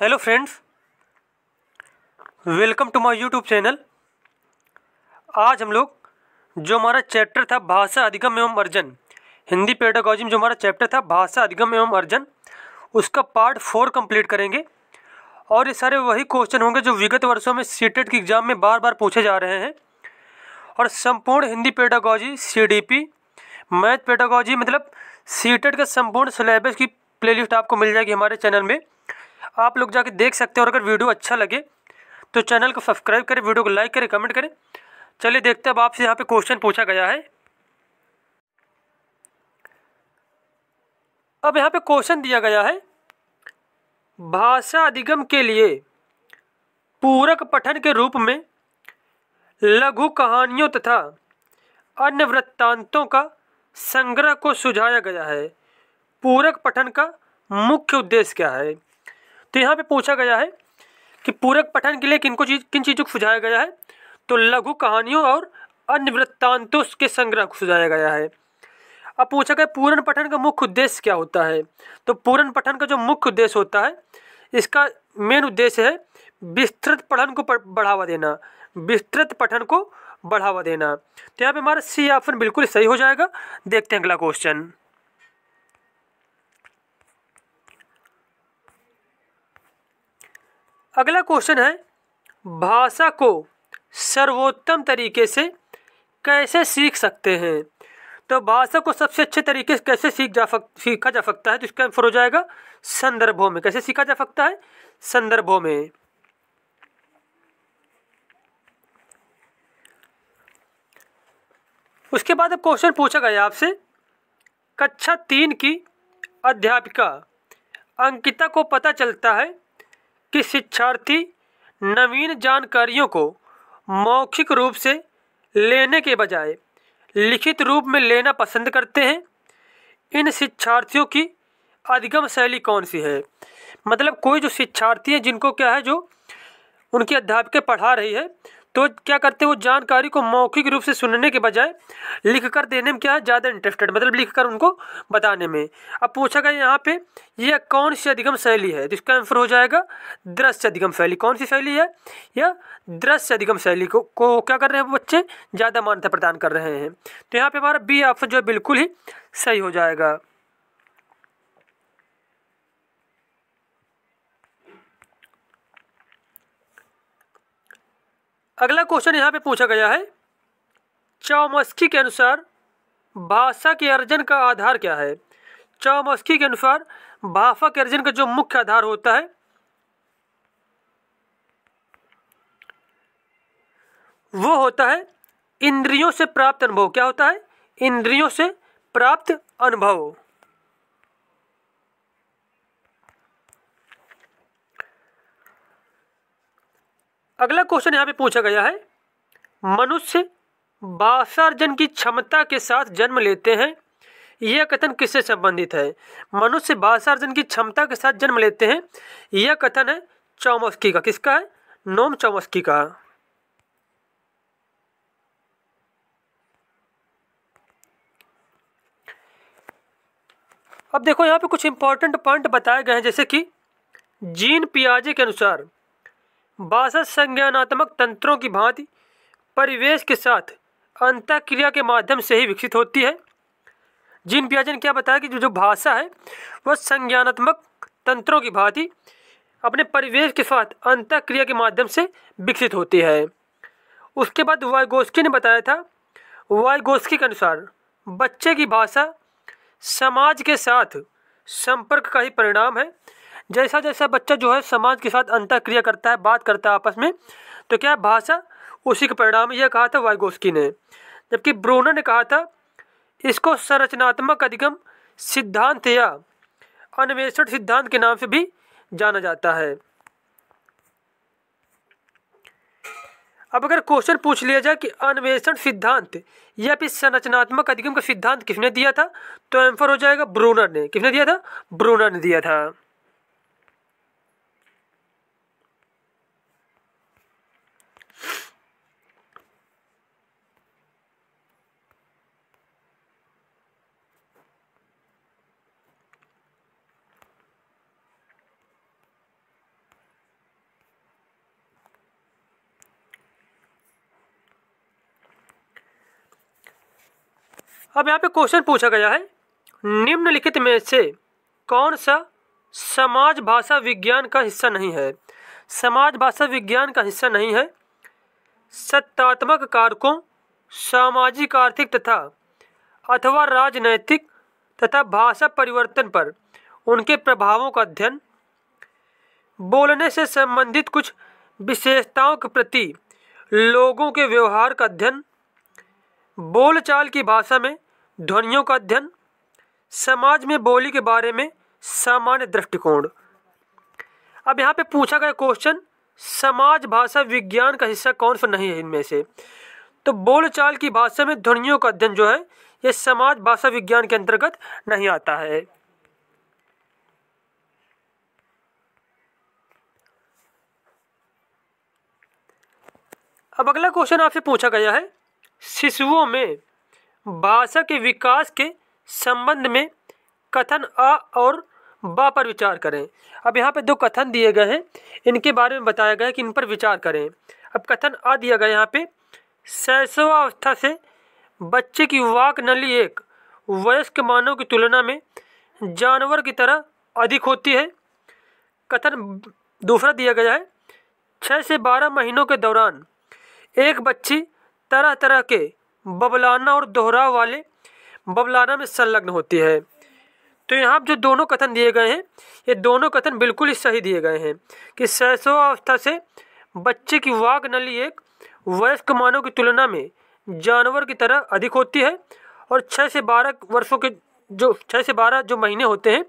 hello friends welcome to my YouTube channel आज हम लोग जो हमारा चैप्टर था भाषा अधिगम एवं अर्जन हिंदी पेडागॉजी में जो हमारा चैप्टर था भाषा अधिगम एवं अर्जन उसका पार्ट फोर कंप्लीट करेंगे और ये सारे वही क्वेश्चन होंगे जो विगत वर्षों में सीटेट के एग्ज़ाम में बार बार पूछे जा रहे हैं और संपूर्ण Hindi D P math pedagogy मतलब सीटेट e का संपूर्ण सिलेबस की प्लेलिस्ट आपको मिल जाएगी हमारे चैनल में आप लोग जाके देख सकते हैं और अगर वीडियो अच्छा लगे तो चैनल को सब्सक्राइब करें वीडियो को लाइक करें कमेंट करें चलिए देखते हैं अब आपसे यहाँ पे क्वेश्चन पूछा गया है अब यहाँ पे क्वेश्चन दिया गया है भाषा अधिगम के लिए पूरक पठन के रूप में लघु कहानियों तथा अन्य वृत्तांतों का संग्रह को सुझाया गया है पूरक पठन का मुख्य उद्देश्य क्या है तो यहाँ पे पूछा गया है कि पूरक पठन के लिए किनको चीज किन चीज़ों को सुझाया गया है तो लघु कहानियों और अन्य वृत्तांतों के संग्रह को सुझाया गया है अब पूछा गया पूर्ण पठन का मुख्य उद्देश्य क्या होता है तो पूर्ण पठन का जो मुख्य उद्देश्य होता है इसका मेन उद्देश्य है विस्तृत पठन को बढ़ावा देना विस्तृत पठन को बढ़ावा देना तो यहाँ पे हमारा सी ऑप्शन बिल्कुल सही हो जाएगा देखते हैं अगला क्वेश्चन अगला क्वेश्चन है भाषा को सर्वोत्तम तरीके से कैसे सीख सकते हैं तो भाषा को सबसे अच्छे तरीके से कैसे सीख जा सक सीखा जा सकता है तो इसका आंसर हो जाएगा संदर्भों में कैसे सीखा जा सकता है संदर्भों में उसके बाद अब क्वेश्चन पूछा गया आपसे कक्षा तीन की अध्यापिका अंकिता को पता चलता है कि शिक्षार्थी नवीन जानकारियों को मौखिक रूप से लेने के बजाय लिखित रूप में लेना पसंद करते हैं इन शिक्षार्थियों की अधिगम शैली कौन सी है मतलब कोई जो शिक्षार्थी हैं जिनको क्या है जो उनकी अध्यापक पढ़ा रही है तो क्या करते हैं वो जानकारी को मौखिक रूप से सुनने के बजाय लिख कर देने में क्या है ज़्यादा इंटरेस्टेड मतलब लिख कर उनको बताने में अब पूछा गया यहाँ पे यह कौन सी अधिगम शैली है तो इसका आंसर हो जाएगा दृश्य अधिगम शैली कौन सी शैली है यह दृश्य अधिगम शैली को, को क्या कर रहे हैं बच्चे ज़्यादा मान्यता प्रदान कर रहे हैं तो यहाँ पर हमारा बी ऑप्शन जो है बिल्कुल ही सही हो जाएगा अगला क्वेश्चन यहाँ पे पूछा गया है चौमस्की के अनुसार भाषा के अर्जन का आधार क्या है चौमस्की के अनुसार भाषा के अर्जन का जो मुख्य आधार होता है वो होता है इंद्रियों से प्राप्त अनुभव क्या होता है इंद्रियों से प्राप्त अनुभव अगला क्वेश्चन यहाँ पे पूछा गया है मनुष्य बासार्जन की क्षमता के साथ जन्म लेते हैं यह कथन किससे संबंधित है मनुष्य बासार्जन की क्षमता के साथ जन्म लेते हैं यह कथन है चौमस्की का किसका है नोम चौमस्की का अब देखो यहाँ पे कुछ इंपॉर्टेंट पॉइंट बताए गए हैं जैसे कि जीन पियाजे के अनुसार बासठ संज्ञानात्मक तंत्रों की भांति परिवेश के साथ अंतक्रिया के माध्यम से ही विकसित होती है जिन पियाजे ने क्या बताया कि जो जो भाषा है वह संज्ञानात्मक तंत्रों की भांति अपने परिवेश के साथ अंतक्रिया के माध्यम से विकसित होती है उसके बाद वायगोस्की ने बताया था वायगोस्की के अनुसार बच्चे की भाषा समाज के साथ संपर्क का ही परिणाम है जैसा जैसा बच्चा जो है समाज के साथ क्रिया करता है बात करता है आपस में तो क्या भाषा उसी का परिणाम यह कहा था वाइगोस्की ने जबकि ब्रोनर ने कहा था इसको संरचनात्मक अधिगम सिद्धांत या अन्वेषण सिद्धांत के नाम से भी जाना जाता है अब अगर क्वेश्चन पूछ लिया जाए कि अन्वेषण सिद्धांत या फिर संरचनात्मक अधिगम का सिद्धांत किसने दिया था तो आंसर हो जाएगा ब्रूनर ने किसने दिया था ब्रूनर ने दिया था अब यहाँ पे क्वेश्चन पूछा गया है निम्नलिखित में से कौन सा समाज भाषा विज्ञान का हिस्सा नहीं है समाज भाषा विज्ञान का हिस्सा नहीं है सत्तात्मक कारकों सामाजिक आर्थिक तथा अथवा राजनैतिक तथा भाषा परिवर्तन पर उनके प्रभावों का अध्ययन बोलने से संबंधित कुछ विशेषताओं के प्रति लोगों के व्यवहार का अध्ययन बोलचाल की भाषा में ध्वनियों का अध्ययन समाज में बोली के बारे में सामान्य दृष्टिकोण अब यहाँ पे पूछा गया क्वेश्चन समाज भाषा विज्ञान का हिस्सा कौन सा नहीं है इनमें से तो बोलचाल की भाषा में ध्वनियों का अध्ययन जो है यह समाज भाषा विज्ञान के अंतर्गत नहीं आता है अब अगला क्वेश्चन आपसे पूछा गया है शिशुओं में भाषा के विकास के संबंध में कथन अ और बा पर विचार करें अब यहाँ पे दो कथन दिए गए हैं इनके बारे में बताया गया है कि इन पर विचार करें अब कथन अ दिया गया यहाँ पे सैसवावस्था से बच्चे की वाक नली एक वयस्क मानव की तुलना में जानवर की तरह अधिक होती है कथन दूसरा दिया गया है छः से बारह महीनों के दौरान एक बच्ची तरह तरह के बबलाना और दोहराव वाले बबलाना में संलग्न होती है तो यहाँ जो दोनों कथन दिए गए हैं ये दोनों कथन बिल्कुल ही सही दिए गए हैं कि अवस्था से बच्चे की वाक नली एक वयस्क मानव की तुलना में जानवर की तरह अधिक होती है और छः से बारह वर्षों के जो छः से बारह जो महीने होते हैं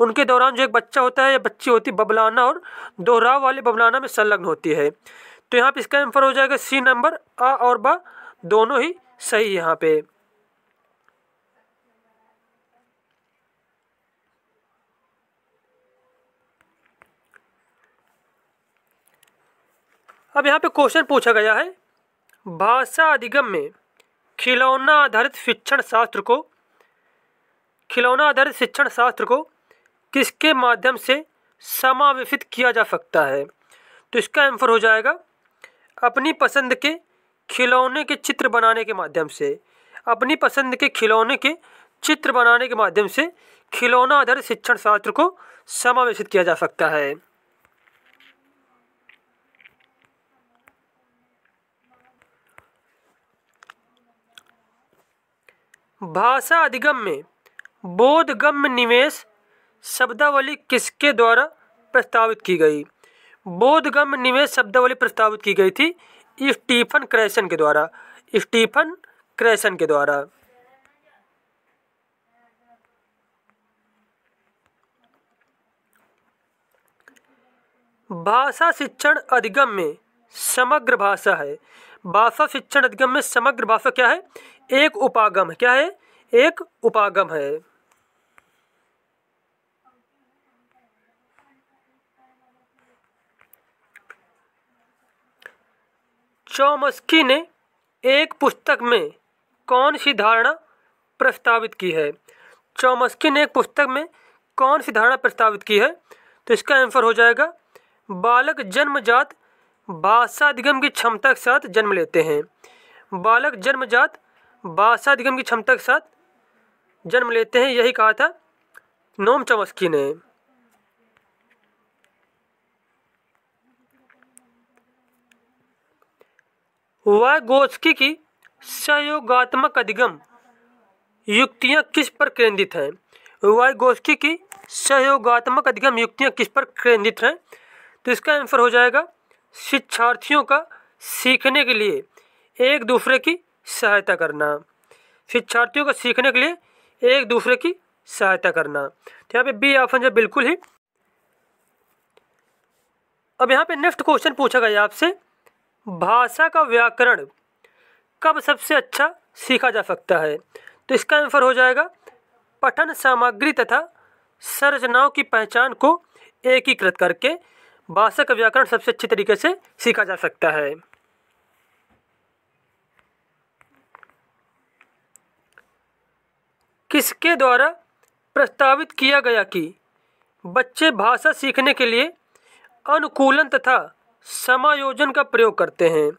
उनके दौरान जो एक बच्चा होता है या बच्ची होती है बबलाना और दोहराव वाले बबलाना में संलग्न होती है तो यहाँ पर इसका आंसर हो जाएगा सी नंबर आ और बा दोनों ही सही यहाँ पे अब यहाँ पे क्वेश्चन पूछा गया है भाषा अधिगम में खिलौना आधारित शिक्षण शास्त्र को खिलौना आधारित शिक्षण शास्त्र को किसके माध्यम से समावेशित किया जा सकता है तो इसका आंसर हो जाएगा अपनी पसंद के खिलौने के चित्र बनाने के माध्यम से अपनी पसंद के खिलौने के चित्र बनाने के माध्यम से खिलौना आधारित शिक्षण शास्त्र को समावेशित किया जा सकता है भाषा अधिगम में बोधगम्य निवेश शब्दावली किसके द्वारा प्रस्तावित की गई बोधगम्य निवेश शब्दावली प्रस्तावित की गई थी स्टीफन क्रेसन के द्वारा स्टीफन क्रेसन के द्वारा भाषा शिक्षण अधिगम में समग्र भाषा है भाषा शिक्षण अधिगम में समग्र भाषा क्या है एक उपागम क्या है एक उपागम है चौमस्की ने एक पुस्तक में कौन सी धारणा प्रस्तावित की है चौमस्की ने एक पुस्तक में कौन सी धारणा प्रस्तावित की है तो इसका आंसर हो जाएगा बालक जन्मजात भाषाधिगम की क्षमता के साथ जन्म लेते हैं बालक जन्मजात भाषाधिगम की क्षमता के साथ जन्म लेते हैं यही कहा था नोम चौमस्की ने वह गोस्की की सहयोगात्मक अधिगम युक्तियां किस पर केंद्रित हैं वह गोस्की की सहयोगात्मक अधिगम युक्तियां किस पर केंद्रित हैं तो इसका आंसर हो जाएगा शिक्षार्थियों का सीखने के लिए एक दूसरे की सहायता करना शिक्षार्थियों का सीखने के लिए एक दूसरे की सहायता करना तो यहाँ पे बी ऑप्शन जो बिल्कुल ही अब यहाँ पे नेक्स्ट क्वेश्चन पूछा गया आपसे भाषा का व्याकरण कब सबसे अच्छा सीखा जा सकता है तो इसका आंसर हो जाएगा पठन सामग्री तथा संरचनाओं की पहचान को एकीकृत करके भाषा का व्याकरण सबसे अच्छे तरीके से सीखा जा सकता है किसके द्वारा प्रस्तावित किया गया कि बच्चे भाषा सीखने के लिए अनुकूलन तथा समायोजन का प्रयोग करते हैं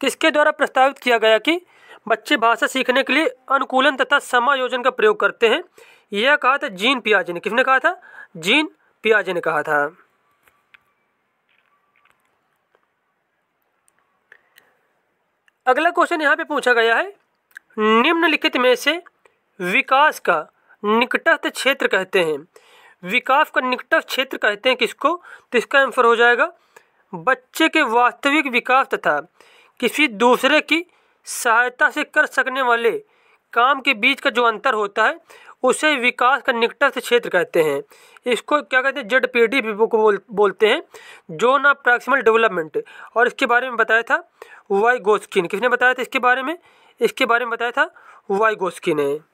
किसके द्वारा प्रस्तावित किया गया कि बच्चे भाषा सीखने के लिए अनुकूलन तथा समायोजन का प्रयोग करते हैं यह कहा था जीन पियाजे ने किसने कहा था जीन पियाजे ने कहा था अगला क्वेश्चन यहाँ पे पूछा गया है निम्नलिखित में से विकास का निकटस्थ क्षेत्र कहते हैं विकास का निकटस्थ क्षेत्र कहते हैं किसको तो इसका आंसर हो जाएगा बच्चे के वास्तविक विकास तथा किसी दूसरे की सहायता से कर सकने वाले काम के बीच का जो अंतर होता है उसे विकास का निकटस्थ क्षेत्र कहते हैं इसको क्या कहते हैं जेड पी डी भी बोल, बोलते हैं जोन ऑफ प्रॉक्सिमल डेवलपमेंट और इसके बारे में बताया था वाई गोस्किन किसने बताया था इसके बारे में इसके बारे में बताया था वाई गोस्की ने